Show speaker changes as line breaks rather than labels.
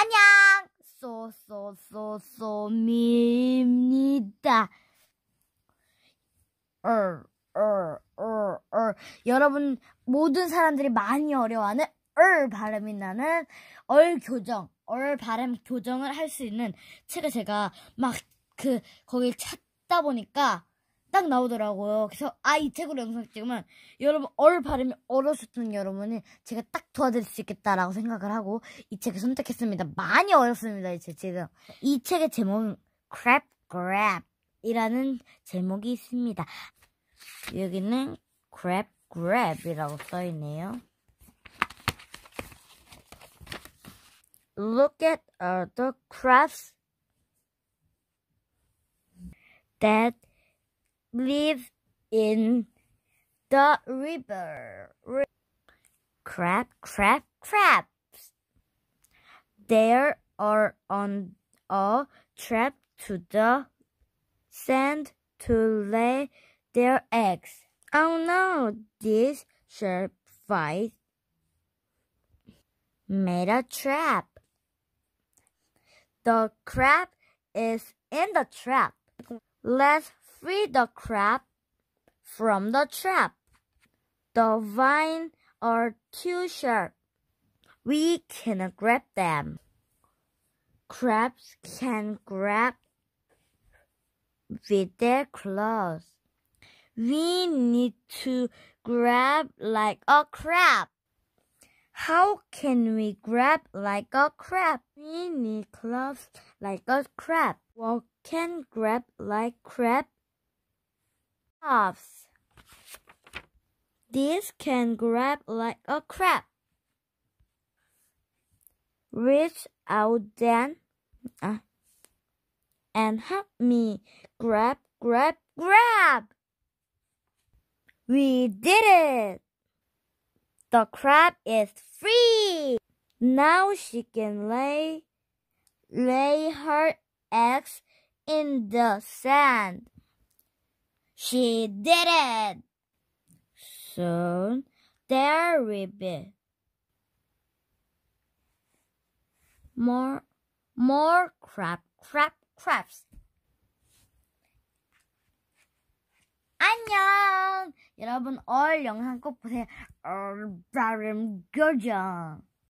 안녕! 쏘쏘쏘쏘미입니다. 얼, 어, 얼, 어, 얼, 어, 얼. 여러분, 모든 사람들이 많이 어려워하는 얼 발음이 나는 얼 교정, 얼 발음 교정을 할 수 있는 책을 제가 막 그, 거길 찾다 보니까 딱 나오더라고요. 그래서 아 이 책으로 영상 찍으면 여러분 얼 발음이 어려셨던 여러분이 제가 딱 도와드릴 수 있겠다라고 생각을 하고 이 책을 선택했습니다. 많이 어렵습니다. 이제 지금 이 책의 제목은 Crap Grab이라는 제목이 있습니다. 여기는 Crap Grab이라고 써있네요. Look at all the c r a b s that live in the river. Crab, crab, crabs. There are on a trap to the sand to lay their eggs. Oh no, this sharp fight made a trap. The crab is in the trap. Let's Free the crab from the trap. The vines are too sharp. We cannot grab them. Crabs can grab with their claws. We need to grab like a crab. How can we grab like a crab? We need claws like a crab. What can grab like crab? halves. This can grab like a crab. Reach out then uh, and help me grab, grab, grab. We did it! The crab is free! Now she can lay, lay her eggs in the sand. She did it! Soon there will be more, more crab, crab, crabs. 안녕! 여러분, 얼 영상 꼭 보세요. 얼, 바름, 교정!